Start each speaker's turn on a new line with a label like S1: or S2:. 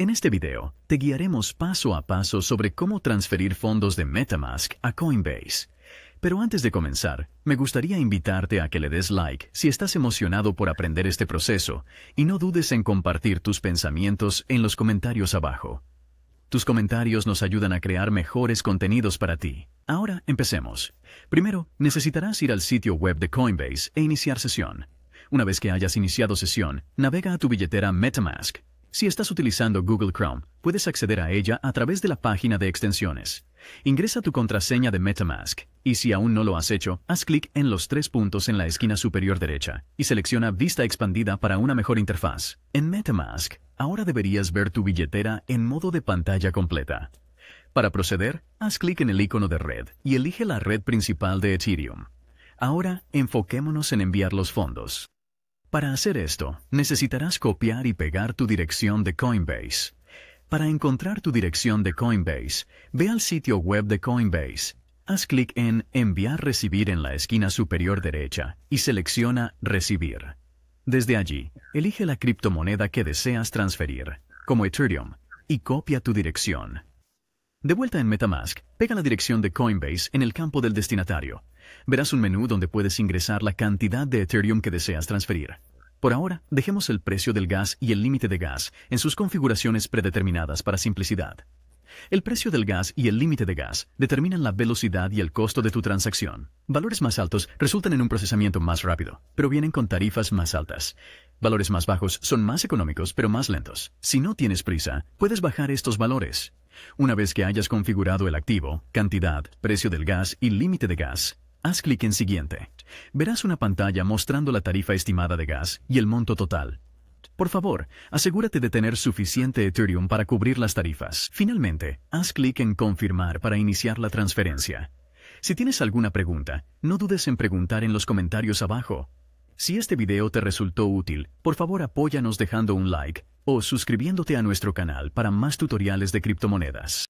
S1: En este video, te guiaremos paso a paso sobre cómo transferir fondos de MetaMask a Coinbase. Pero antes de comenzar, me gustaría invitarte a que le des like si estás emocionado por aprender este proceso y no dudes en compartir tus pensamientos en los comentarios abajo. Tus comentarios nos ayudan a crear mejores contenidos para ti. Ahora empecemos. Primero, necesitarás ir al sitio web de Coinbase e iniciar sesión. Una vez que hayas iniciado sesión, navega a tu billetera MetaMask si estás utilizando Google Chrome, puedes acceder a ella a través de la página de extensiones. Ingresa tu contraseña de MetaMask y si aún no lo has hecho, haz clic en los tres puntos en la esquina superior derecha y selecciona Vista expandida para una mejor interfaz. En MetaMask, ahora deberías ver tu billetera en modo de pantalla completa. Para proceder, haz clic en el icono de red y elige la red principal de Ethereum. Ahora, enfoquémonos en enviar los fondos. Para hacer esto, necesitarás copiar y pegar tu dirección de Coinbase. Para encontrar tu dirección de Coinbase, ve al sitio web de Coinbase, haz clic en Enviar Recibir en la esquina superior derecha y selecciona Recibir. Desde allí, elige la criptomoneda que deseas transferir, como Ethereum, y copia tu dirección. De vuelta en MetaMask, pega la dirección de Coinbase en el campo del destinatario. Verás un menú donde puedes ingresar la cantidad de Ethereum que deseas transferir. Por ahora, dejemos el precio del gas y el límite de gas en sus configuraciones predeterminadas para simplicidad. El precio del gas y el límite de gas determinan la velocidad y el costo de tu transacción. Valores más altos resultan en un procesamiento más rápido, pero vienen con tarifas más altas. Valores más bajos son más económicos, pero más lentos. Si no tienes prisa, puedes bajar estos valores. Una vez que hayas configurado el activo, cantidad, precio del gas y límite de gas, haz clic en Siguiente. Verás una pantalla mostrando la tarifa estimada de gas y el monto total. Por favor, asegúrate de tener suficiente Ethereum para cubrir las tarifas. Finalmente, haz clic en Confirmar para iniciar la transferencia. Si tienes alguna pregunta, no dudes en preguntar en los comentarios abajo. Si este video te resultó útil, por favor apóyanos dejando un like o suscribiéndote a nuestro canal para más tutoriales de criptomonedas.